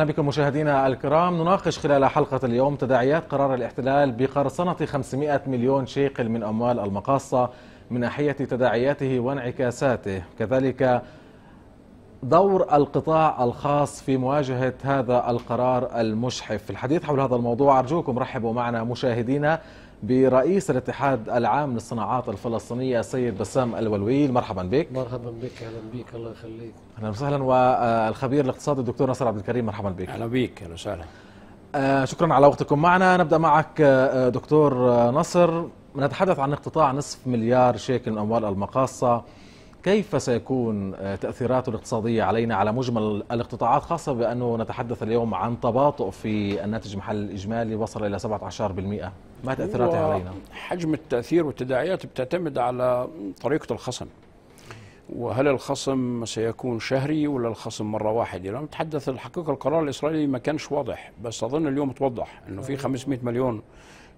أهلا بكم مشاهدينا الكرام نناقش خلال حلقة اليوم تداعيات قرار الاحتلال بقرصنة 500 مليون شيكل من أموال المقاصة من ناحية تداعياته وانعكاساته كذلك دور القطاع الخاص في مواجهة هذا القرار المشحف في الحديث حول هذا الموضوع أرجوكم رحبوا معنا مشاهدينا برئيس الاتحاد العام للصناعات الفلسطينية السيد بسام الولويل مرحبا بك مرحبا بك أهلا بك الله يخليك أهلا وسهلا والخبير الاقتصادي الدكتور نصر عبد الكريم مرحبا بك أهلا بك أهلا وسهلا آه، شكرا على وقتكم معنا نبدأ معك آه، دكتور نصر نتحدث عن اقتطاع نصف مليار شيكل من أموال المقاصة كيف سيكون آه، تأثيراته الاقتصادية علينا على مجمل الاقتطاعات خاصة بأنه نتحدث اليوم عن تباطؤ في الناتج المحلي الإجمالي وصل إلى 17% ما تأثيراته علينا؟ حجم التأثير والتداعيات بتعتمد على طريقة الخصم وهل الخصم سيكون شهري ولا الخصم مرة واحدة؟ لما نتحدث الحقيقة القرار الإسرائيلي ما كانش واضح بس أظن اليوم توضح أنه في 500 أيوة. مليون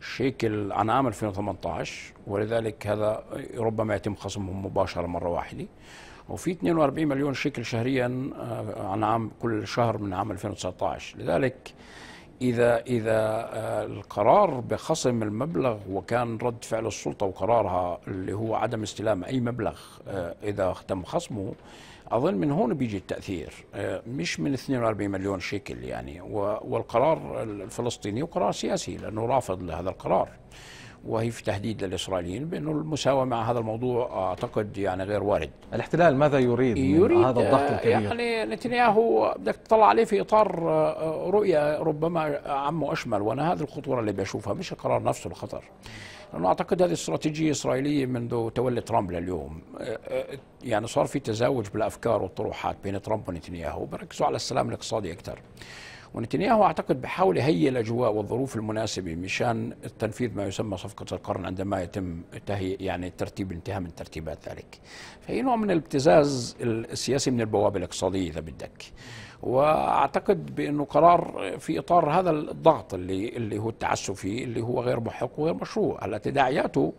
شكل عن عام 2018 ولذلك هذا ربما يتم خصمهم مباشره مره واحده وفي 42 مليون شيكل شهريا آه، عن عام كل شهر من عام 2019 لذلك إذا إذا آه، القرار بخصم المبلغ وكان رد فعل السلطة وقرارها اللي هو عدم استلام أي مبلغ آه، إذا تم خصمه اظن من هون بيجي التاثير آه، مش من 42 مليون شيكل يعني والقرار الفلسطيني وقرار سياسي لانه رافض لهذا القرار وهي في تهديد للإسرائيليين بأنه المساواة مع هذا الموضوع أعتقد يعني غير وارد الاحتلال ماذا يريد, يريد من هذا الضغط آه، الكبير؟ يعني نتنياهو بدك تطلع عليه في إطار آه، رؤية ربما عمه وأشمل وأنا هذه الخطورة اللي بشوفها مش القرار نفسه الخطر لأنه أعتقد هذه استراتيجية إسرائيلية منذ تولي ترامب لليوم أه، أه، يعني صار في تزاوج بالأفكار والطروحات بين ترامب ونتنياهو بركزوا على السلام الاقتصادي أكثر ونتنياهو أعتقد بحاول يهيئ الأجواء والظروف المناسبة مشان تنفيذ ما يسمى صفقة القرن عندما يتم تهيئ يعني ترتيب انتهاء من ترتيبات ذلك فهي نوع من الابتزاز السياسي من البوابة الاقتصادية إذا بدك واعتقد بانه قرار في اطار هذا الضغط اللي اللي هو التعسف فيه اللي هو غير محق وغير مشروع، هلا تداعياته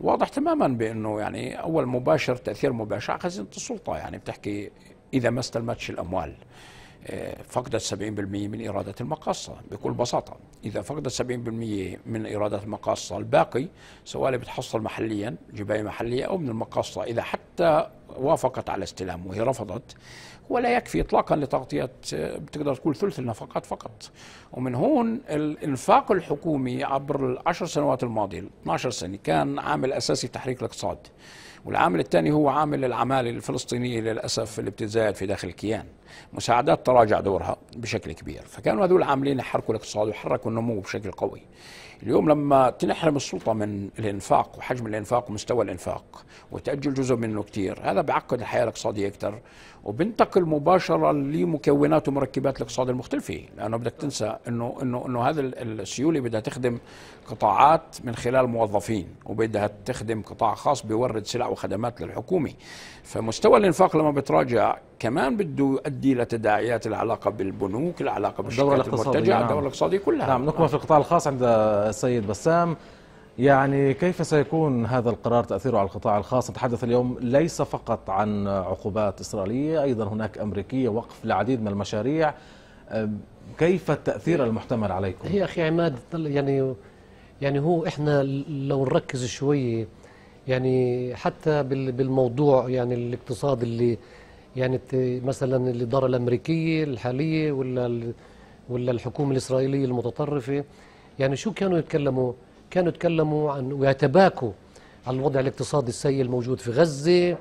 واضح تماما بانه يعني اول مباشر تاثير مباشر على خزينه السلطه يعني بتحكي اذا ما استلمتش الاموال آه، فقدت 70% من ايرادات المقاصة بكل بساطة إذا فقدت 70% من ايرادات المقاصة الباقي سواء اللي بتحصل محليا جباية محلية أو من المقاصة إذا حتى وافقت على استلامه وهي رفضت ولا يكفي اطلاقا لتغطيه بتقدر تقول ثلث النفقات فقط ومن هون الانفاق الحكومي عبر العشر سنوات الماضيه 12 سنه كان عامل اساسي تحريك الاقتصاد والعامل الثاني هو عامل العمالة الفلسطينية للأسف اللي بتتزايد في داخل الكيان مساعدات تراجع دورها بشكل كبير فكانوا هذول عاملين يحركوا الاقتصاد ويحركوا النمو بشكل قوي اليوم لما تنحرم السلطه من الانفاق وحجم الانفاق ومستوى الانفاق وتاجل جزء منه كثير هذا بيعقد الحياه الاقتصاديه اكثر وبنتقل مباشره لمكونات ومركبات الاقتصاد المختلفه لانه بدك تنسى انه انه انه هذا السيوله بدها تخدم قطاعات من خلال موظفين وبدها تخدم قطاع خاص بيورد سلع وخدمات للحكومه فمستوى الانفاق لما بتراجع كمان بده يؤدي لتداعيات العلاقه بالبنوك العلاقه بالشركات المرتجعه نعم. الدوله الاقتصاديه كلها نعم نكمل في القطاع الخاص عند السيد بسام يعني كيف سيكون هذا القرار تأثيره على القطاع الخاص نتحدث اليوم ليس فقط عن عقوبات إسرائيلية أيضا هناك أمريكية وقف لعديد من المشاريع كيف التأثير المحتمل عليكم؟ هي أخي عماد يعني يعني هو إحنا لو نركز شوية يعني حتى بالموضوع يعني الاقتصاد اللي يعني مثلا الإدارة الأمريكية الحالية ولا ولا الحكومة الإسرائيلية المتطرفة يعني شو كانوا يتكلموا؟ كانوا يتكلموا عن ويتباكوا عن الوضع الاقتصادي السيء الموجود في غزة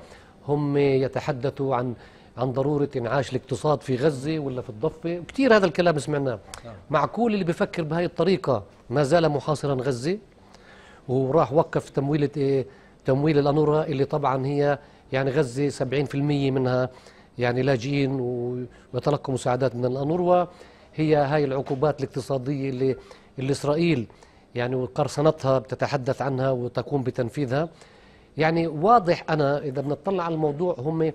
هم يتحدثوا عن عن ضرورة إنعاش الاقتصاد في غزة ولا في الضفة كثير هذا الكلام سمعناه نعم. معقول اللي بفكر بهاي الطريقة ما زال محاصرا غزة وراح وقف تمويل تمويل الأنورة اللي طبعا هي يعني غزة 70% منها يعني لاجئين ويتلقوا مساعدات من الأنوروا هي هاي العقوبات الاقتصادية اللي, اللي إسرائيل يعني وقرصنتها بتتحدث عنها وتقوم بتنفيذها يعني واضح أنا إذا بنطلع على الموضوع هم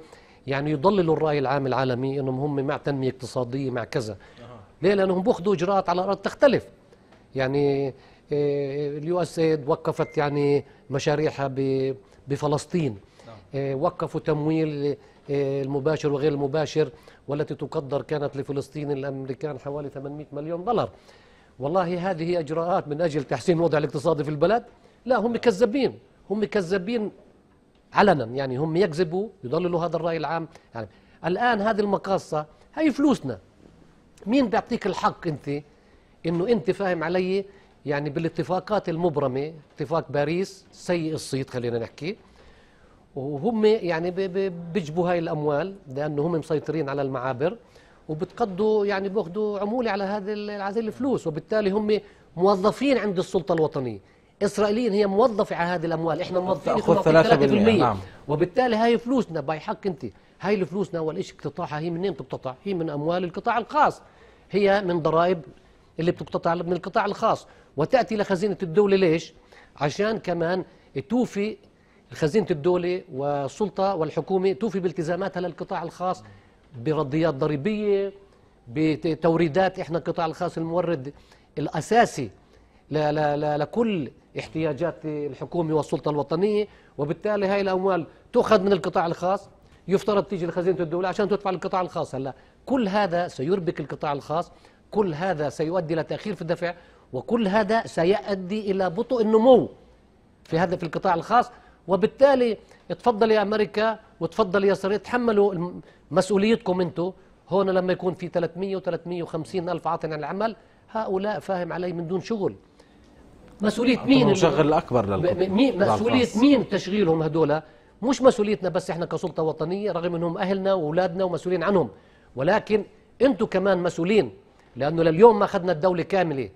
يعني يضللوا الرأي العام العالمي أنهم هم مع تنمية اقتصادية مع كذا ليه لأنهم بياخذوا إجراءات على ارض تختلف يعني آه، اليو اس ايد وقفت يعني مشاريعها بفلسطين نعم. آه، وقفوا تمويل آه، المباشر وغير المباشر والتي تقدر كانت لفلسطين الامريكان حوالي 800 مليون دولار والله هذه إجراءات من أجل تحسين الوضع الاقتصادي في البلد لا هم كذابين هم كذابين علنا يعني هم يكذبوا يضللوا هذا الرأي العام يعني الآن هذه المقاصة هي فلوسنا مين بيعطيك الحق أنت أنه أنت فاهم علي يعني بالاتفاقات المبرمة اتفاق باريس سيء الصيت خلينا نحكي وهم يعني بيجبوا هاي الأموال لأنه هم مسيطرين على المعابر وبتقضوا يعني بياخذوا عموله على هذه هذه الفلوس وبالتالي هم موظفين عند السلطه الوطنيه اسرائيليين هي موظفه على هذه الاموال احنا موظفين تاخذ 3%, نعم. وبالتالي هاي فلوسنا باي حق انت هاي الفلوسنا اول شيء اقتطاعها هي منين بتقطع هي من اموال القطاع الخاص هي من ضرائب اللي بتقطع من القطاع الخاص وتاتي لخزينه الدوله ليش عشان كمان توفي خزينه الدوله والسلطه والحكومه توفي بالتزاماتها للقطاع الخاص برضيات ضريبيه بتوريدات احنا القطاع الخاص المورد الاساسي لا لا لا لكل احتياجات الحكومه والسلطه الوطنيه وبالتالي هاي الاموال تؤخذ من القطاع الخاص يفترض تيجي لخزينه الدوله عشان تدفع للقطاع الخاص هلا كل هذا سيربك القطاع الخاص كل هذا سيؤدي الى تاخير في الدفع وكل هذا سيؤدي الى بطء النمو في هذا في القطاع الخاص وبالتالي اتفضل يا امريكا وتفضل يا سوريا تحملوا مسؤوليتكم انتم هون لما يكون في 300 و350 الف عاطل عن العمل هؤلاء فاهم علي من دون شغل مسؤوليه مين المشغل الاكبر للقطاع مسؤوليه مين تشغيلهم هذول مش مسؤوليتنا بس احنا كسلطه وطنيه رغم انهم اهلنا واولادنا ومسؤولين عنهم ولكن انتم كمان مسؤولين لانه لليوم ما اخذنا الدوله كامله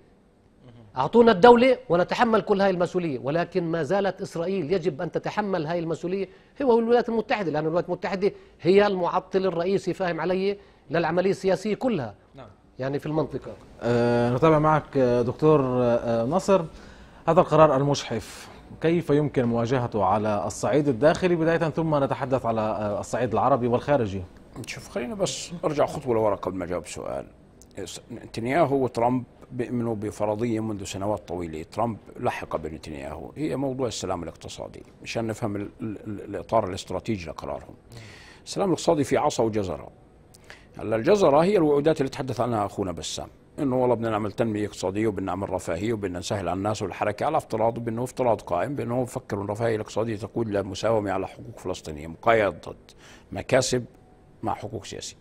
أعطونا الدولة ونتحمل كل هاي المسؤولية ولكن ما زالت إسرائيل يجب أن تتحمل هاي المسؤولية هو الولايات المتحدة لأن الولايات المتحدة هي المعطل الرئيسي فاهم علي للعملية السياسية كلها نعم. يعني في المنطقة أه نتابع معك دكتور أه، نصر هذا القرار المشحف كيف يمكن مواجهته على الصعيد الداخلي بداية ثم نتحدث على أه، الصعيد العربي والخارجي شوف خلينا بس ارجع خطوة لورا قبل ما اجاوب سؤال نتنياهو وترامب بيؤمنوا بفرضية منذ سنوات طويلة ترامب لحق بنتنياهو هي موضوع السلام الاقتصادي مشان نفهم الـ الـ الإطار الاستراتيجي لقرارهم السلام الاقتصادي في عصا وجزرة هلا الجزرة هي الوعودات اللي تحدث عنها أخونا بسام انه والله بدنا نعمل تنميه اقتصاديه وبدنا نعمل رفاهيه وبدنا نسهل على الناس والحركه على افتراض بانه افتراض قائم بانه بفكر الرفاهيه الاقتصاديه تقود لمساومه على حقوق فلسطينيه مقايضه مكاسب مع حقوق سياسيه.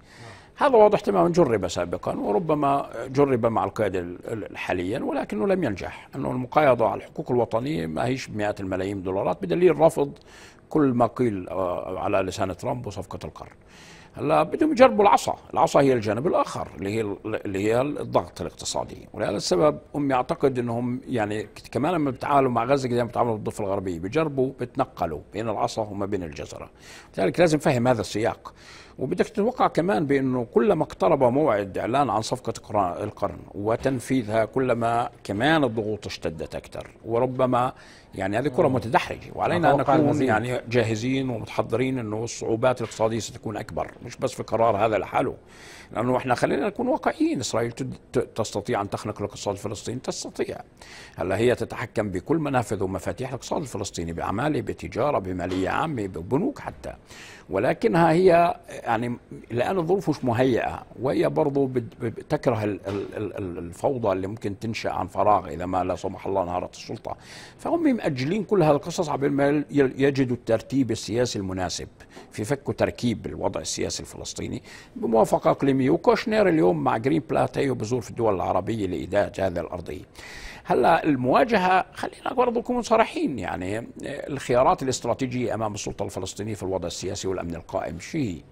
هذا واضح تماما جرب سابقا وربما جرب مع القيادة حاليا ولكنه لم ينجح أنه المقايضة على الحقوق الوطنية ما هيش مئات الملايين الدولارات بدليل رفض كل ما قيل آه، على لسان ترامب وصفقة القرن هلا بدهم يجربوا العصا، العصا هي الجانب الاخر اللي هي اللي هي الضغط الاقتصادي، ولهذا السبب هم يعتقد انهم يعني كمان لما بتعاملوا مع غزه كمان بتعاملوا مع بالضفه الغربيه، بيجربوا بتنقلوا بين العصا وما بين الجزره، لذلك لازم فهم هذا السياق. وبدك تتوقع كمان بانه كلما اقترب موعد اعلان عن صفقه القرن وتنفيذها كلما كمان الضغوط اشتدت اكثر وربما يعني هذه كره آه. متدحرجه وعلينا ان نكون يعني جاهزين ومتحضرين انه الصعوبات الاقتصاديه ستكون اكبر مش بس في قرار هذا لحاله لانه احنا خلينا نكون واقعيين اسرائيل تستطيع ان تخنق الاقتصاد الفلسطيني تستطيع هلا هي تتحكم بكل منافذ ومفاتيح الاقتصاد الفلسطيني بعماله بتجاره بماليه عامه ببنوك حتى ولكنها هي يعني لأن الظروف مش مهيئة وهي برضه بتكره الفوضى اللي ممكن تنشأ عن فراغ إذا ما لا سمح الله انهارت السلطة فهم مأجلين كل هذه القصص على ما يجدوا الترتيب السياسي المناسب في فك تركيب الوضع السياسي الفلسطيني بموافقة إقليمية وكوشنير اليوم مع جرين بلاتيو بزور في الدول العربية لإيداع هذه الأرضية هلا المواجهه خلينا برضه نكون صريحين يعني آه، الخيارات الاستراتيجيه امام السلطه الفلسطينيه في الوضع السياسي والامن القائم شيء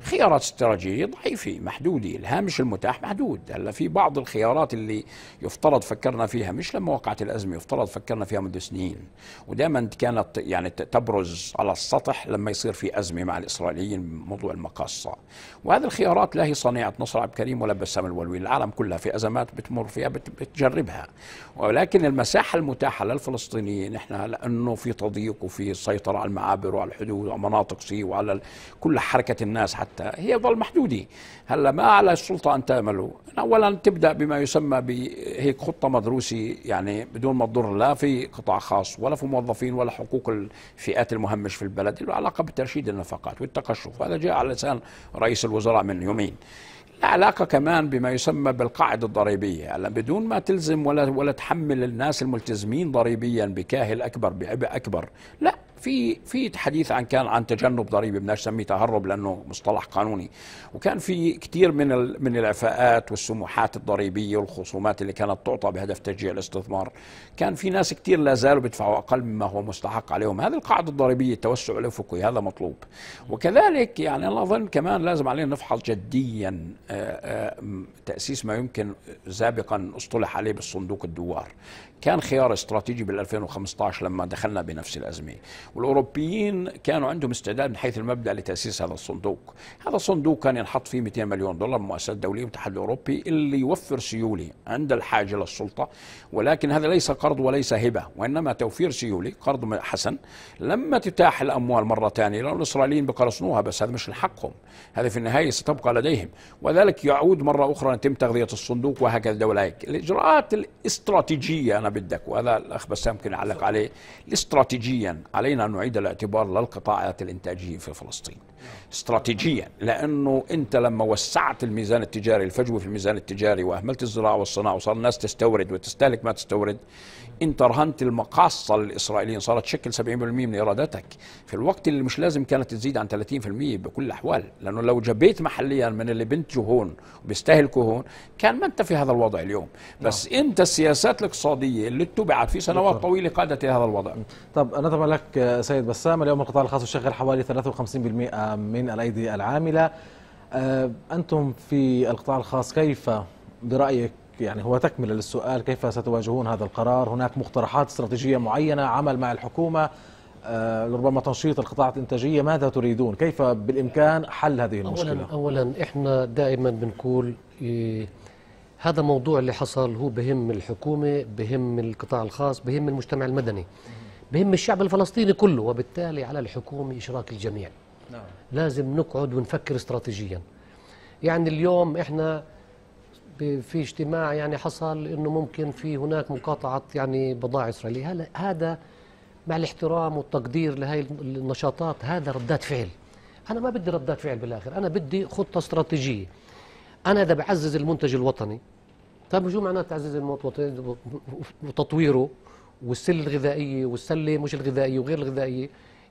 خيارات استراتيجيه ضعيفه محدوده الهامش المتاح محدود هلا في بعض الخيارات اللي يفترض فكرنا فيها مش لما وقعت الازمه يفترض فكرنا فيها منذ سنين ودائما كانت يعني تبرز على السطح لما يصير في ازمه مع الاسرائيليين موضوع المقاصه وهذه الخيارات لا هي صنيعه نصر عبد الكريم ولا بسام الولوي العالم كلها في ازمات بتمر فيها بتجربها ولكن المساحه المتاحه للفلسطينيين احنا لانه في تضييق وفي سيطره على المعابر وعلى الحدود وعلى مناطق سي وعلى كل حركه الناس حتى حتى هي ظل محدودة هلا ما على السلطة أن تعمله أولا تبدأ بما يسمى بهيك خطة مدروسة يعني بدون ما تضر لا في قطاع خاص ولا في موظفين ولا حقوق الفئات المهمش في البلد له علاقة بترشيد النفقات والتقشف هذا جاء على لسان رئيس الوزراء من يومين العلاقه كمان بما يسمى بالقاعده الضريبيه هلا بدون ما تلزم ولا ولا تحمل الناس الملتزمين ضريبيا بكاهل اكبر بعبء اكبر لا في في حديث عن كان عن تجنب ضريبي بدناش نسميه تهرب لانه مصطلح قانوني وكان في كثير من من الاعفاءات والسموحات الضريبيه والخصومات اللي كانت تعطى بهدف تشجيع الاستثمار كان في ناس كثير لا زالوا بيدفعوا اقل مما هو مستحق عليهم هذه القاعده الضريبيه التوسع الافقي هذا مطلوب وكذلك يعني انا اظن كمان لازم علينا نفحص جديا آه، آه، تاسيس ما يمكن سابقا اصطلح عليه بالصندوق الدوار كان خيار استراتيجي بال 2015 لما دخلنا بنفس الازمه، والاوروبيين كانوا عندهم استعداد من حيث المبدا لتاسيس هذا الصندوق، هذا الصندوق كان ينحط فيه 200 مليون دولار مؤسسات دوليه والاتحاد الاوروبي اللي يوفر سيوله عند الحاجه للسلطه، ولكن هذا ليس قرض وليس هبه، وانما توفير سيوله، قرض حسن، لما تتاح الاموال مره ثانيه لانه الاسرائيليين بقرصنوها بس هذا مش لحقهم، هذا في النهايه ستبقى لديهم، وذلك يعود مره اخرى يتم تغذيه الصندوق وهكذا ولايك، الاجراءات الاستراتيجيه أنا بدك وهذا الأخ بسام يمكن يعلق عليه استراتيجيا علينا أن نعيد الاعتبار للقطاعات الإنتاجية في فلسطين استراتيجيا لانه انت لما وسعت الميزان التجاري الفجوه في الميزان التجاري واهملت الزراعه والصناعه وصار الناس تستورد وتستهلك ما تستورد انت رهنت المقاصه للاسرائيليين صارت تشكل 70% من ايراداتك في الوقت اللي مش لازم كانت تزيد عن 30% بكل الاحوال لانه لو جبيت محليا من اللي بنتجوا هون وبيستهلكوا هون كان ما انت في هذا الوضع اليوم نعم. بس نعم. انت السياسات الاقتصاديه اللي اتبعت في سنوات دكتور. طويله قادت الى هذا الوضع طب انا طبعا لك سيد بسام اليوم القطاع الخاص يشغل حوالي 53% من الأيدي العاملة آه، أنتم في القطاع الخاص كيف برأيك يعني هو تكمل للسؤال كيف ستواجهون هذا القرار هناك مقترحات استراتيجية معينة عمل مع الحكومة آه، ربما تنشيط القطاع الإنتاجية ماذا تريدون كيف بالإمكان حل هذه المشكلة أولا, أولا إحنا دائما بنقول إيه هذا موضوع اللي حصل هو بهم الحكومة بهم القطاع الخاص بهم المجتمع المدني بهم الشعب الفلسطيني كله وبالتالي على الحكومة إشراك الجميع نعم. لازم نقعد ونفكر استراتيجيا يعني اليوم احنا في اجتماع يعني حصل انه ممكن في هناك مقاطعه يعني بضائع اسرائيليه هذا مع الاحترام والتقدير لهي النشاطات هذا ردات فعل انا ما بدي ردات فعل بالاخر انا بدي خطه استراتيجيه انا اذا بعزز المنتج الوطني طيب شو معناه تعزيز الوطني وتطويره والسله الغذائيه والسله مش الغذائيه وغير الغذائيه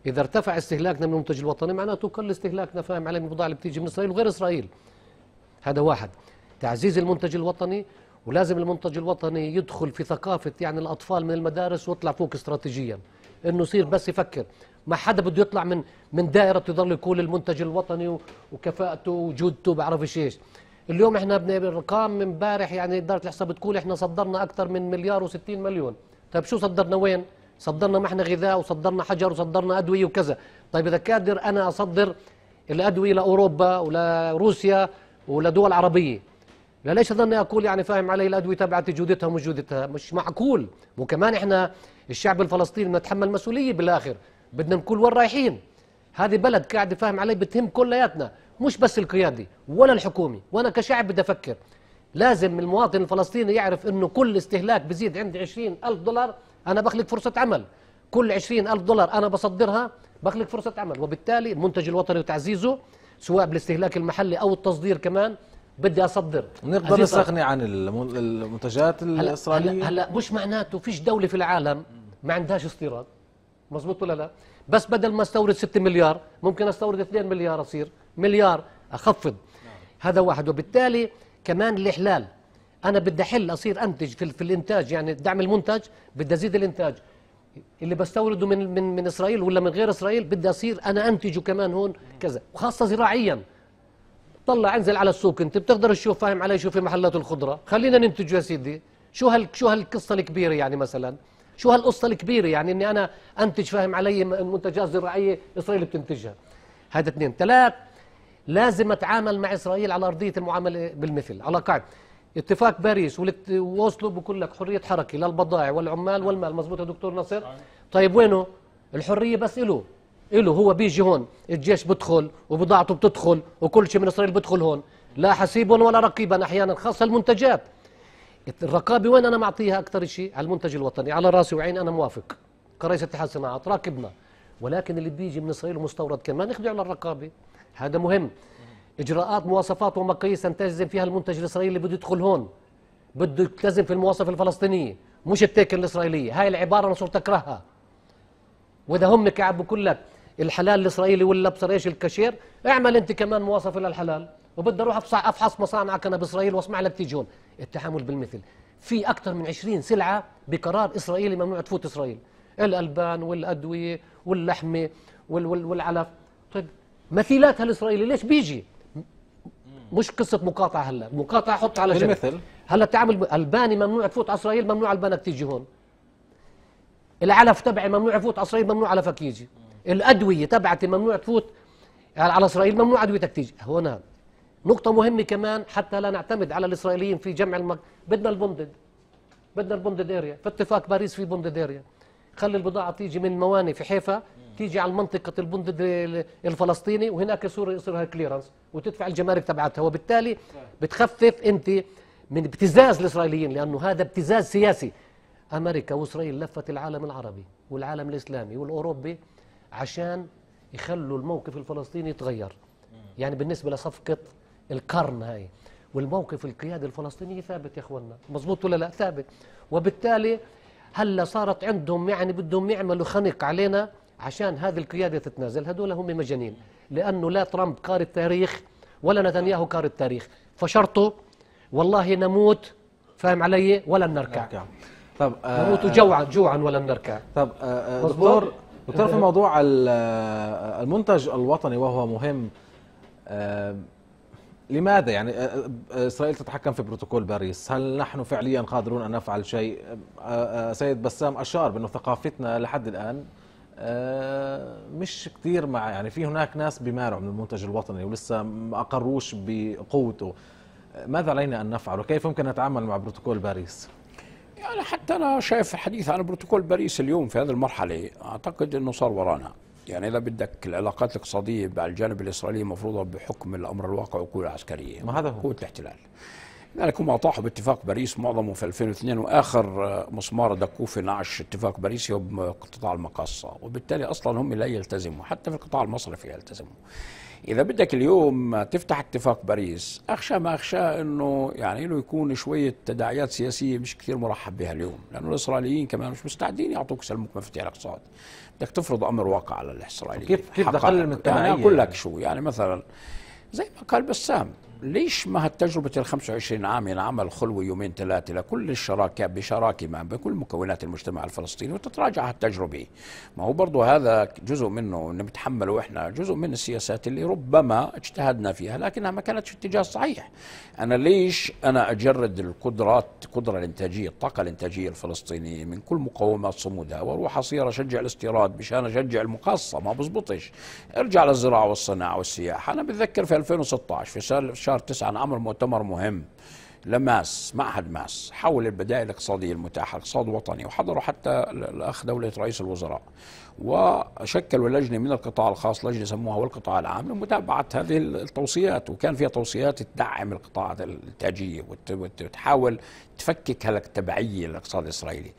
إذا ارتفع استهلاكنا من المنتج الوطني معناته كل استهلاكنا فاهم علي من البضاعة اللي بتيجي من إسرائيل وغير إسرائيل هذا واحد تعزيز المنتج الوطني ولازم المنتج الوطني يدخل في ثقافة يعني الأطفال من المدارس ويطلع فوق استراتيجيا انه يصير بس يفكر ما حدا بده يطلع من من دائره يضل يقول المنتج الوطني وكفاءته وجودته بعرفش ايش اليوم احنا بارقام امبارح يعني اداره الحساب بتقول احنا صدرنا اكثر من مليار و60 مليون طيب شو صدرنا وين صدرنا ما غذاء وصدرنا حجر وصدرنا أدوية وكذا طيب إذا قادر أنا أصدر الأدوية لأوروبا ولروسيا ولدول عربية لا ليش أظن اقول يعني فاهم علي الادويه تبعت جودتها وموجودتها مش معقول وكمان احنا الشعب الفلسطيني بدنا نتحمل مسؤوليه بالاخر بدنا نكون وين رايحين هذه بلد قاعده فاهم علي بتهم كلياتنا مش بس القيادي ولا الحكومي وانا كشعب بدي افكر لازم المواطن الفلسطيني يعرف انه كل استهلاك بزيد عند 20 الف دولار أنا بخلق فرصة عمل كل عشرين ألف دولار أنا بصدرها بخلق فرصة عمل وبالتالي المنتج الوطني وتعزيزه سواء بالاستهلاك المحلي أو التصدير كمان بدي اصدر نقدر نستغني عن المنتجات الاسرائيليه هلا, هلأ مش معناته فيش دوله في العالم ما عندهاش استيراد مزبوط ولا لا بس بدل ما استورد 6 مليار ممكن استورد 2 مليار اصير مليار اخفض هذا واحد وبالتالي كمان الاحلال انا بدي احل اصير انتج في, في الانتاج يعني دعم المنتج بدي ازيد الانتاج اللي بستورده من من من اسرائيل ولا من غير اسرائيل بدي اصير انا انتجه كمان هون كذا وخاصه زراعيا طلع انزل على السوق انت بتقدر تشوف فاهم علي شو في محلات الخضره خلينا ننتج يا سيدي شو هال شو هالقصه الكبيره يعني مثلا شو هالقصه الكبيره يعني اني انا انتج فاهم علي منتجات زراعيه اسرائيل بتنتجها هذا اثنين ثلاث لازم اتعامل مع اسرائيل على ارضيه المعامله بالمثل على قاعده اتفاق باريس واوسلو بقول لك حريه حركه للبضائع والعمال والمال مزبوط يا دكتور نصر طيب وينه الحريه بس له له هو بيجي هون الجيش بدخل وبضاعته بتدخل وكل شيء من اسرائيل بدخل هون لا حسيبا ولا رقيبا احيانا خاصه المنتجات الرقابه وين انا معطيها اكثر شيء على المنتج الوطني على راسي وعيني انا موافق كرئيس اتحاد صناعات راكبنا ولكن اللي بيجي من اسرائيل ومستورد كمان نخضع للرقابه هذا مهم اجراءات مواصفات ومقاييس تلتزم فيها المنتج الاسرائيلي اللي بده يدخل هون بده يلتزم في المواصفه الفلسطينيه مش التيكن الاسرائيليه هاي العباره انا صرت اكرهها واذا هم كعب بقول لك الحلال الاسرائيلي ولا ابصر ايش الكاشير اعمل انت كمان مواصفه للحلال وبدي اروح افحص مصانعك انا باسرائيل واسمع لك تيجي هون التعامل بالمثل في اكثر من 20 سلعه بقرار اسرائيلي ممنوع تفوت اسرائيل الالبان والادويه واللحمه والعلف طيب مثيلاتها الاسرائيلي ليش بيجي مش قصه مقاطعه هلا مقاطعه حط على جنب مثل هلا تعمل الباني ممنوع تفوت على اسرائيل ممنوع البانك تيجي هون العلف تبعي ممنوع يفوت على اسرائيل ممنوع علفك يجي الادويه تبعتي ممنوع تفوت على اسرائيل ممنوع ادويتك تيجي هون نقطة مهمة كمان حتى لا نعتمد على الإسرائيليين في جمع المك... بدنا البندد بدنا البندد اريا في اتفاق باريس في بندد اريا خلي البضاعة تيجي من مواني في حيفا تيجي على منطقه البند الفلسطيني وهناك يصير يصير لها كليرنس وتدفع الجمارك تبعتها وبالتالي بتخفف انت من ابتزاز الاسرائيليين لانه هذا ابتزاز سياسي امريكا واسرائيل لفت العالم العربي والعالم الاسلامي والاوروبي عشان يخلوا الموقف الفلسطيني يتغير يعني بالنسبه لصفقه القرن هاي والموقف القيادي الفلسطيني ثابت يا اخواننا مزبوط ولا لا ثابت وبالتالي هلا صارت عندهم يعني بدهم يعملوا خنق علينا عشان هذه القيادة تتنازل هدول هم مجانين لأنه لا ترامب كار التاريخ ولا نتنياهو كار التاريخ فشرطه والله نموت فاهم علي ولا نركع طب آه نموت جوعا جوعا ولا نركع طب آه, آه، دكتور دكتور في موضوع آه، المنتج الوطني وهو مهم آه، لماذا يعني اسرائيل تتحكم في بروتوكول باريس هل نحن فعليا قادرون ان نفعل شيء سيد بسام اشار بانه ثقافتنا لحد الان آه، مش كثير مع يعني في هناك ناس بمارعوا من المنتج الوطني ولسه ما اقروش بقوته آه، ماذا علينا ان نفعل وكيف ممكن نتعامل مع بروتوكول باريس يعني حتى انا شايف الحديث عن بروتوكول باريس اليوم في هذه المرحله اعتقد انه صار ورانا يعني اذا بدك العلاقات الاقتصاديه مع الجانب الاسرائيلي مفروضه بحكم الامر الواقع والقوه العسكريه ما هذا هو قوه الاحتلال ذلك هم أطاحوا باتفاق باريس معظمه في 2002 وآخر آه، مسمار دقوه في نعش اتفاق باريس يوم آه، قطاع المقاصة وبالتالي أصلا هم لا يلتزموا حتى في القطاع المصرفي يلتزموا إذا بدك اليوم آه، تفتح اتفاق باريس أخشى ما أخشى أنه يعني له يكون شوية تداعيات سياسية مش كثير مرحب بها اليوم لأنه الإسرائيليين كمان مش مستعدين يعطوك سلمك مفاتيح الاقتصاد بدك تفرض أمر واقع على الإسرائيليين كيف كيف تقلل من التداعيات؟ يعني أقول لك شو يعني مثلا زي ما قال بسام ليش ما هالتجربة ال 25 عام ينعمل خلوة يومين ثلاثة لكل الشراكة بشراكة ما بكل مكونات المجتمع الفلسطيني وتتراجع هالتجربة ما هو برضه هذا جزء منه نتحمله إحنا جزء من السياسات اللي ربما اجتهدنا فيها لكنها ما كانتش اتجاه صحيح أنا ليش أنا أجرد القدرات القدرة الإنتاجية الطاقة الإنتاجية الفلسطينية من كل مقومات صمودها وأروح أصير أشجع الاستيراد مشان أشجع المقاصة ما بزبطش ارجع للزراعة والصناعة والسياحة أنا بتذكر في 2016 في سنة شهر 9 عن امر مؤتمر مهم لماس معهد ماس حول البدائل الاقتصاديه المتاحه اقتصاد وطني وحضروا حتى الاخ دوله رئيس الوزراء وشكلوا لجنه من القطاع الخاص لجنه سموها والقطاع العام لمتابعه هذه التوصيات وكان فيها توصيات تدعم القطاعات الانتاجيه وتحاول تفكك هلك التبعيه للاقتصاد الاسرائيلي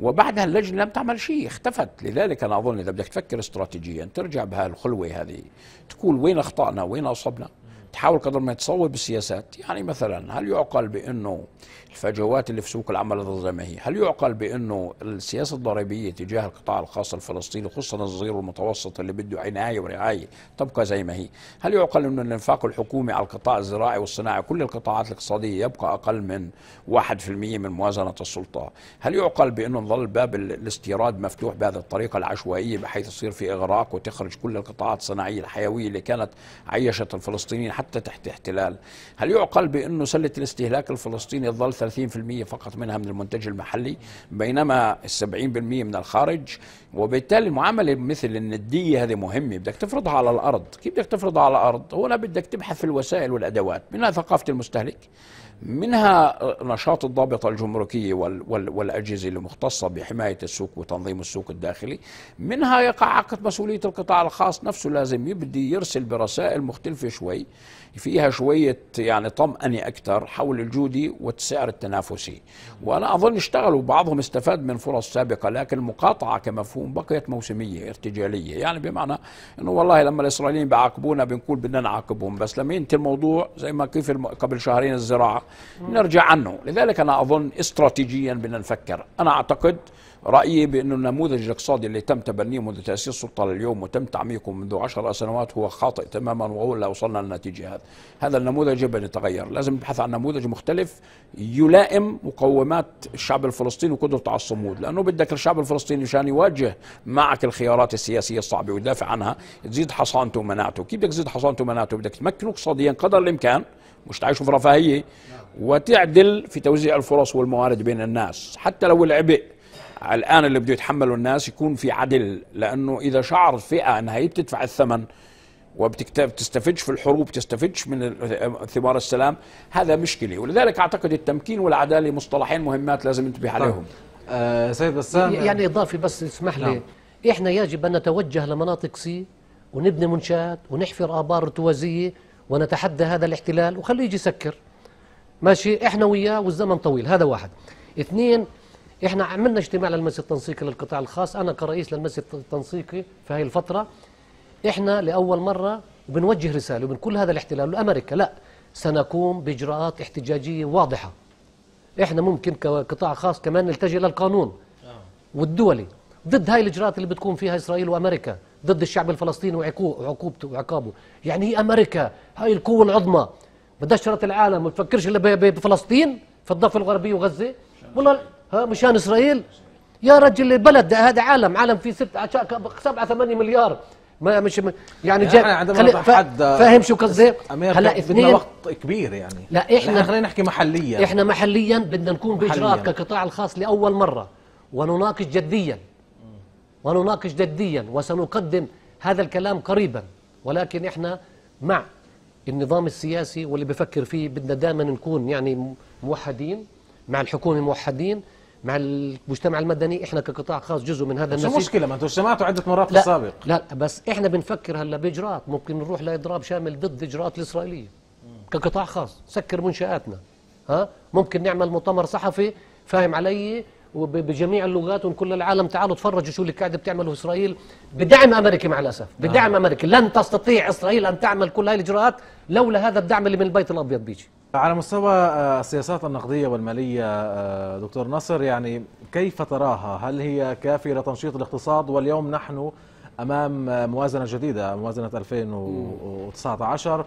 وبعدها اللجنه لم تعمل شيء اختفت لذلك انا اظن اذا بدك تفكر استراتيجيا ترجع بهالخلوه هذه تقول وين اخطانا وين اصبنا تحاول قدر ما تصوب السياسات يعني مثلا هل يعقل بأنه الفجوات اللي في سوق العمل هي، هل يعقل بأنه السياسة الضريبية تجاه القطاع الخاص الفلسطيني خصوصا الصغير والمتوسط اللي بده عناية ورعاية تبقى زي ما هي هل يعقل انه الإنفاق الحكومي على القطاع الزراعي والصناعي كل القطاعات الاقتصادية يبقى أقل من 1% من موازنة السلطة هل يعقل بأنه نظل باب الاستيراد مفتوح بهذه الطريقة العشوائية بحيث يصير في إغراق وتخرج كل القطاعات الصناعية الحيوية اللي كانت عيشت الفلسطينيين حتى تحت احتلال هل يعقل بأنه سلة الاستهلاك الفلسطيني تظل 30% فقط منها من المنتج المحلي بينما 70% من الخارج وبالتالي المعامله مثل النديه هذه مهمه بدك تفرضها على الارض كيف بدك تفرضها على الارض هنا بدك تبحث في الوسائل والادوات منها ثقافه المستهلك منها نشاط الضابطة الجمركية والأجهزة المختصة بحماية السوق وتنظيم السوق الداخلي منها يقع عقد مسؤولية القطاع الخاص نفسه لازم يبدي يرسل برسائل مختلفة شوي فيها شوية يعني طمأنة أكثر حول الجودة والسعر التنافسي وأنا أظن اشتغلوا بعضهم استفاد من فرص سابقة لكن المقاطعة كمفهوم بقيت موسمية ارتجالية يعني بمعنى أنه والله لما الإسرائيليين بيعاقبونا بنقول بدنا نعاقبهم بس لما ينتهي الموضوع زي ما كيف قبل شهرين الزراعة نرجع عنه لذلك أنا أظن استراتيجيا بدنا نفكر أنا أعتقد رأيي بأنه النموذج الاقتصادي اللي تم تبنيه منذ تأسيس السلطة لليوم وتم تعميقه منذ عشر سنوات هو خاطئ تماما وهو لا وصلنا للنتيجة هذا هذا النموذج يجب أن يتغير لازم نبحث عن نموذج مختلف يلائم مقومات الشعب الفلسطيني وقدرته على الصمود لأنه بدك الشعب الفلسطيني عشان يواجه معك الخيارات السياسية الصعبة ويدافع عنها تزيد حصانته ومناعته كيف بدك تزيد حصانته ومناعته بدك تمكنه اقتصاديا قدر الإمكان مش تعيشوا في رفاهيه وتعدل في توزيع الفرص والموارد بين الناس حتى لو العبء الان اللي بده يتحمله الناس يكون في عدل لانه اذا شعر فئه انها هي بتدفع الثمن وبتستفدش في الحروب تستفدش من ثمار السلام هذا مشكله ولذلك اعتقد التمكين والعداله مصطلحين مهمات لازم ننتبه طيب. عليهم آه سيد بسام يعني اضافه بس اسمح لي نعم. احنا يجب ان نتوجه لمناطق سي ونبني منشات ونحفر ابار توازية ونتحدى هذا الاحتلال وخليه يجي يسكر ماشي احنا وياه والزمن طويل هذا واحد اثنين احنا عملنا اجتماع للمجلس التنسيقي للقطاع الخاص انا كرئيس للمجلس التنسيقي في هذه الفتره احنا لاول مره بنوجه رساله من كل هذا الاحتلال لامريكا لا سنقوم باجراءات احتجاجيه واضحه احنا ممكن كقطاع خاص كمان نلتجئ للقانون نعم. والدولي ضد هاي الإجراءات اللي بتقوم فيها إسرائيل وأمريكا ضد الشعب الفلسطيني وعقوبته وعقابه يعني هي أمريكا هاي القوة العظمى بدشرت العالم ما بتفكرش إلا بفلسطين في الضفة الغربية وغزة والله مشان إسرائيل يا رجل البلد هذا عالم عالم فيه ست سبعة ثمانية مليار ما مش يعني, يعني جاي خلي حد فاهم شو قصدي؟ هلا بدنا وقت كبير يعني لا احنا خلينا نحكي محليا احنا محليا بدنا نكون باجراءات كقطاع الخاص لاول مره ونناقش جديا ونناقش جديا وسنقدم هذا الكلام قريبا ولكن احنا مع النظام السياسي واللي بفكر فيه بدنا دائما نكون يعني موحدين مع الحكومه موحدين مع المجتمع المدني احنا كقطاع خاص جزء من هذا النسيج مشكله ما انتم سمعتوا عده مرات في السابق لا بس احنا بنفكر هلا باجراءات ممكن نروح لاضراب شامل ضد الاجراءات الاسرائيليه كقطاع خاص سكر منشاتنا ها ممكن نعمل مؤتمر صحفي فاهم علي وبجميع اللغات وكل العالم تعالوا تفرجوا شو اللي قاعده بتعمله اسرائيل بدعم امريكي مع الاسف بدعم آه. امريكي لن تستطيع اسرائيل ان تعمل كل هاي الاجراءات لولا هذا الدعم اللي من البيت الابيض بيجي على مستوى آه، السياسات النقديه والماليه آه، دكتور نصر يعني كيف تراها هل هي كافيه لتنشيط الاقتصاد واليوم نحن امام آه، موازنه جديده موازنه 2019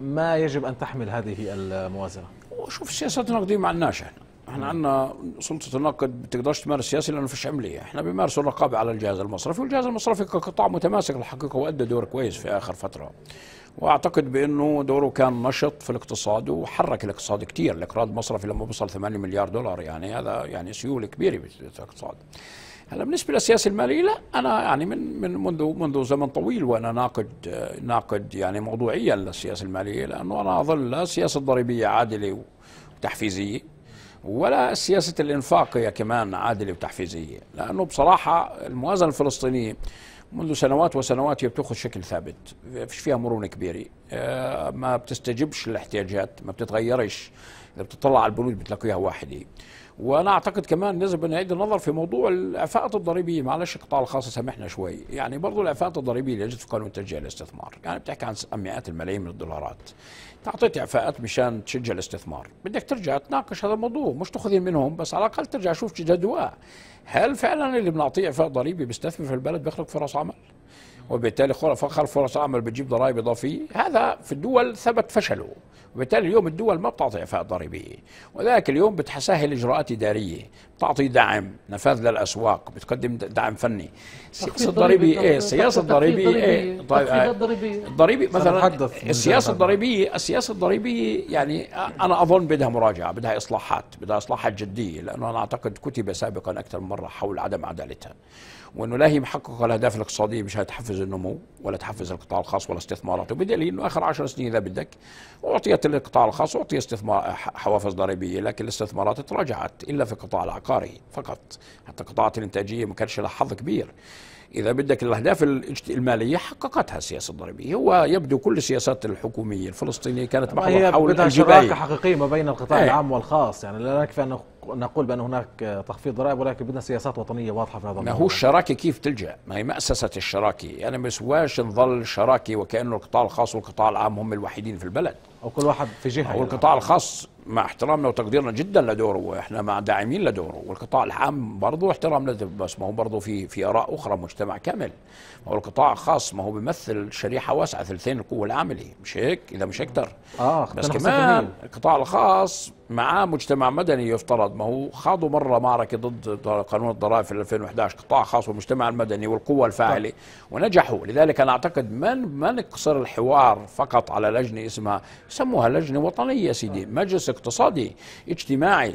ما يجب ان تحمل هذه الموازنه وشوف السياسات النقديه مع الناشئ احنا عندنا سلطه النقد بتقدرش تمارس سياسي لانه فيش عمليه، احنا بيمارسوا الرقابه على الجهاز المصرفي والجهاز المصرفي كقطاع متماسك الحقيقه وادى دور كويس في اخر فتره. واعتقد بانه دوره كان نشط في الاقتصاد وحرك الاقتصاد كثير، الاقراض المصرفي لما وصل 8 مليار دولار يعني هذا يعني سيوله كبيره في الاقتصاد. هلا بالنسبه للسياسه الماليه لا انا يعني من من منذ منذ زمن طويل وانا ناقد ناقد يعني موضوعيا للسياسه الماليه لانه انا اظل لا سياسه ضريبيه عادله وتحفيزيه ولا سياسة الإنفاقية كمان عادلة وتحفيزية لأنه بصراحة الموازنة الفلسطينية منذ سنوات وسنوات هي بتاخذ شكل ثابت فيش فيها مرونه كبيره آه، ما بتستجبش للاحتياجات ما بتتغيرش اذا بتطلع على البنود بتلاقيها واحده وانا اعتقد كمان لازم نعيد النظر في موضوع الاعفاءات الضريبيه معلش القطاع الخاص سامحنا شوي يعني برضه الاعفاءات الضريبيه اللي في قانون تشجيع الاستثمار يعني بتحكي عن مئات الملايين من الدولارات تعطيت اعفاءات مشان تشجع الاستثمار بدك ترجع تناقش هذا الموضوع مش تاخذين منهم بس على الاقل ترجع شوف جدواه هل فعلا اللي بنعطيه اعفاء ضريبي بيستثمر في البلد بيخلق فرص عمل وبالتالي خلق فرص عمل بتجيب ضرائب اضافيه هذا في الدول ثبت فشله وبالتالي اليوم الدول ما بتعطي إعفاء ضريبية وذاك اليوم بتسهل إجراءات إدارية بتعطي دعم نفاذ للأسواق بتقدم دعم فني السياسة الضريبية إيه السياسة الضريبية إيه الضريبي مثلا السياسة الضريبية السياسة الضريبية يعني أنا أظن بدها مراجعة بدها إصلاحات بدها إصلاحات جدية لأنه أنا أعتقد كتب سابقا أكثر من مرة حول عدم عدالتها وانه لا هي محققه الاهداف الاقتصاديه مش هتحفز النمو ولا تحفز القطاع الخاص ولا استثماراته بدليل انه اخر 10 سنين اذا بدك اعطيت لكن القطاع الخاص أعطي استثمار حوافز ضريبية لكن الاستثمارات تراجعت إلا في القطاع العقاري فقط حتى القطاعات الإنتاجية ما كانش لها حظ كبير إذا بدك الأهداف المالية حققتها السياسة الضريبية هو يبدو كل السياسات الحكومية الفلسطينية كانت محور حول بدها شراكة حقيقية ما بين القطاع ايه. العام والخاص يعني لا يكفي أن نقول بأن هناك تخفيض ضرائب ولكن بدنا سياسات وطنية واضحة في هذا الموضوع ما هو الشراكة كيف تلجأ ما هي مؤسسه الشراكة أنا يعني ما مسواش نظل شراكة وكأنه القطاع الخاص والقطاع العام هم الوحيدين في البلد او كل واحد في جهه والقطاع يعني. القطاع الخاص مع احترامنا وتقديرنا جدا لدوره احنا مع داعمين لدوره والقطاع العام برضه احترام لدوره بس ما هو برضه في في اراء اخرى مجتمع كامل ما هو القطاع الخاص ما هو بيمثل شريحه واسعه ثلثين القوه العامله مش هيك اذا مش آه. اكثر اه بس كمان القطاع الخاص معاه مجتمع مدني يفترض ما هو خاضوا مره معركه ضد قانون الضرائب في 2011 قطاع خاص والمجتمع المدني والقوه الفاعله طيب. ونجحوا لذلك انا اعتقد ما ما نقصر الحوار فقط على لجنه اسمها سموها لجنة وطنية سيدي آه. مجلس اقتصادي اجتماعي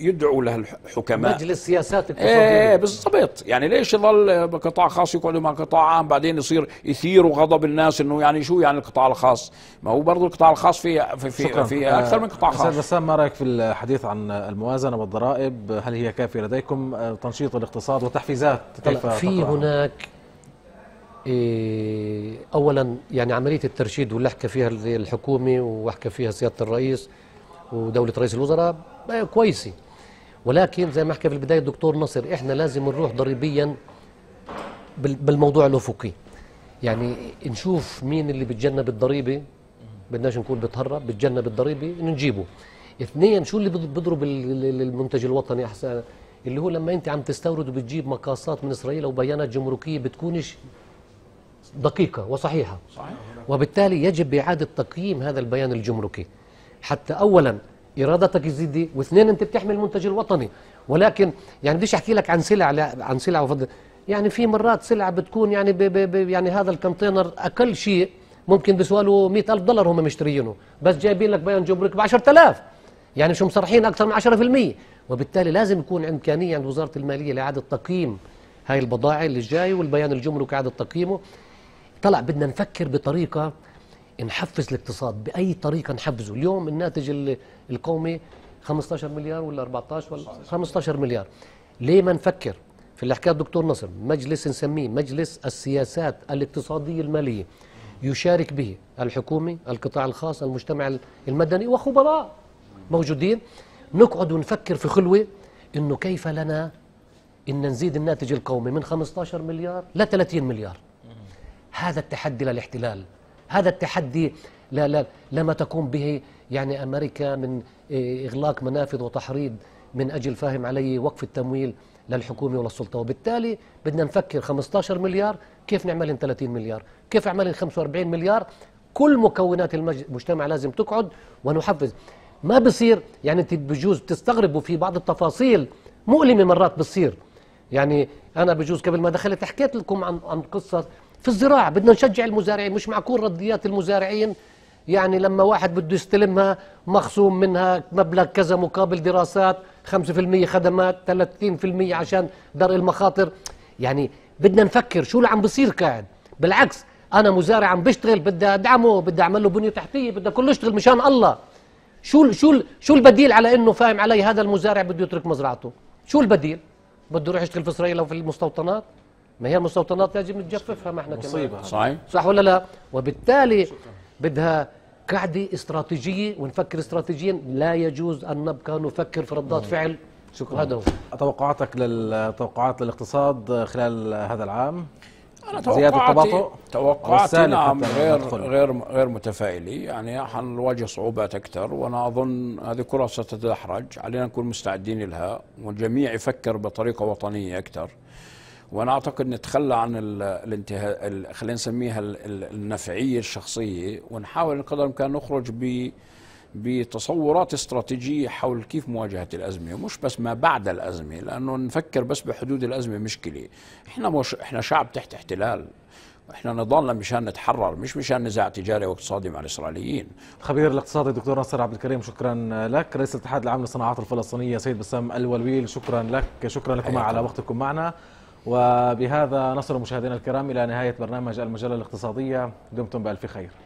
يدعو له الحكماء مجلس سياسات اقتصادية ايه بالضبط يعني ليش يظل قطاع خاص يقعدوا مع قطاع عام بعدين يصير يثيروا غضب الناس انه يعني شو يعني القطاع الخاص ما هو برضه القطاع الخاص في في في, في اكثر من قطاع آه، خاص استاذ بسام ما رايك في الحديث عن الموازنة والضرائب هل هي كافية لديكم آه، تنشيط الاقتصاد وتحفيزات كيف في هناك إيه، اولا يعني عمليه الترشيد واللي حكى فيها الحكومه وحكى فيها سياده الرئيس ودوله رئيس الوزراء كويسه ولكن زي ما حكى في البدايه الدكتور نصر احنا لازم نروح ضريبيا بالموضوع الافقي يعني نشوف مين اللي بتجنب الضريبه بدناش نكون بتهرب بتجنب الضريبه نجيبه اثنين شو اللي بضرب المنتج الوطني احسن اللي هو لما انت عم تستورد وبتجيب مقاصات من اسرائيل او بيانات جمركيه بتكونش دقيقة وصحيحة صحيح. وبالتالي يجب إعادة تقييم هذا البيان الجمركي حتى أولا إرادتك تزيد واثنين أنت بتحمي المنتج الوطني ولكن يعني بديش أحكي لك عن سلع عن سلع وفضل يعني في مرات سلعة بتكون يعني ب ب بي يعني هذا الكونتينر أقل شيء ممكن مئة 100000 دولار هم مشتريينه بس جايبين لك بيان جمركي ب 10000 يعني مش مصرحين أكثر من 10% وبالتالي لازم يكون إمكانية عند وزارة المالية لإعادة تقييم هاي البضائع اللي جاي والبيان الجمركي إعادة تقييمه طلع بدنا نفكر بطريقه نحفز الاقتصاد باي طريقه نحفزه اليوم الناتج القومي 15 مليار ولا 14 ولا 15 مليار ليه ما نفكر في اللي حكاه الدكتور نصر مجلس نسميه مجلس السياسات الاقتصاديه الماليه يشارك به الحكومه القطاع الخاص المجتمع المدني وخبراء موجودين نقعد ونفكر في خلوه انه كيف لنا ان نزيد الناتج القومي من 15 مليار ل 30 مليار هذا التحدي للاحتلال هذا التحدي لا لا لما تقوم به يعني أمريكا من آه، إغلاق منافذ وتحريض من أجل فاهم علي وقف التمويل للحكومة وللسلطة وبالتالي بدنا نفكر 15 مليار كيف نعمل 30 مليار كيف أعملهم 45 مليار كل مكونات المجتمع لازم تقعد ونحفز ما بصير يعني انت بجوز تستغربوا في بعض التفاصيل مؤلمه مرات بتصير يعني انا بجوز قبل ما دخلت حكيت لكم عن عن قصه في الزراعه بدنا نشجع المزارعين مش معقول رديات المزارعين يعني لما واحد بده يستلمها مخصوم منها مبلغ كذا مقابل دراسات 5% خدمات 30% عشان درء المخاطر يعني بدنا نفكر شو اللي عم بصير قاعد بالعكس انا مزارع عم بشتغل بدي ادعمه بدي اعمل له بنيه تحتيه بدي كله يشتغل مشان الله شو شو شو البديل على انه فاهم علي هذا المزارع بده يترك مزرعته شو البديل بده يروح يشتغل في اسرائيل او في المستوطنات ما هي المستوطنات لازم نجففها ما احنا مصيبة صحيح صح ولا لا وبالتالي بدها قاعدة استراتيجية ونفكر استراتيجيا لا يجوز أن نبقى نفكر في ردات فعل شكرا هذا توقعاتك للتوقعات للاقتصاد خلال هذا العام أنا توقعاتي زيادة التباطؤ توقعاتي نعم غير غير غير متفائلي يعني حنواجه صعوبات أكثر وأنا أظن هذه كرة ستتدحرج علينا نكون مستعدين لها والجميع يفكر بطريقة وطنية أكثر وانا اعتقد نتخلى عن الانتهاء خلينا نسميها النفعيه الشخصيه ونحاول قدر الامكان نخرج ب بتصورات استراتيجية حول كيف مواجهة الأزمة مش بس ما بعد الأزمة لأنه نفكر بس بحدود الأزمة مشكلة إحنا, مش إحنا شعب تحت احتلال احنا نضالنا مشان نتحرر مش مشان نزاع تجاري واقتصادي مع الاسرائيليين الخبير الاقتصادي الدكتور ناصر عبد الكريم شكرا لك رئيس الاتحاد العام للصناعات الفلسطينيه سيد بسام الولويل شكرا لك شكرا لكم على وقتكم معنا وبهذا نصل مشاهدينا الكرام إلى نهاية برنامج المجلة الاقتصادية دمتم بألف خير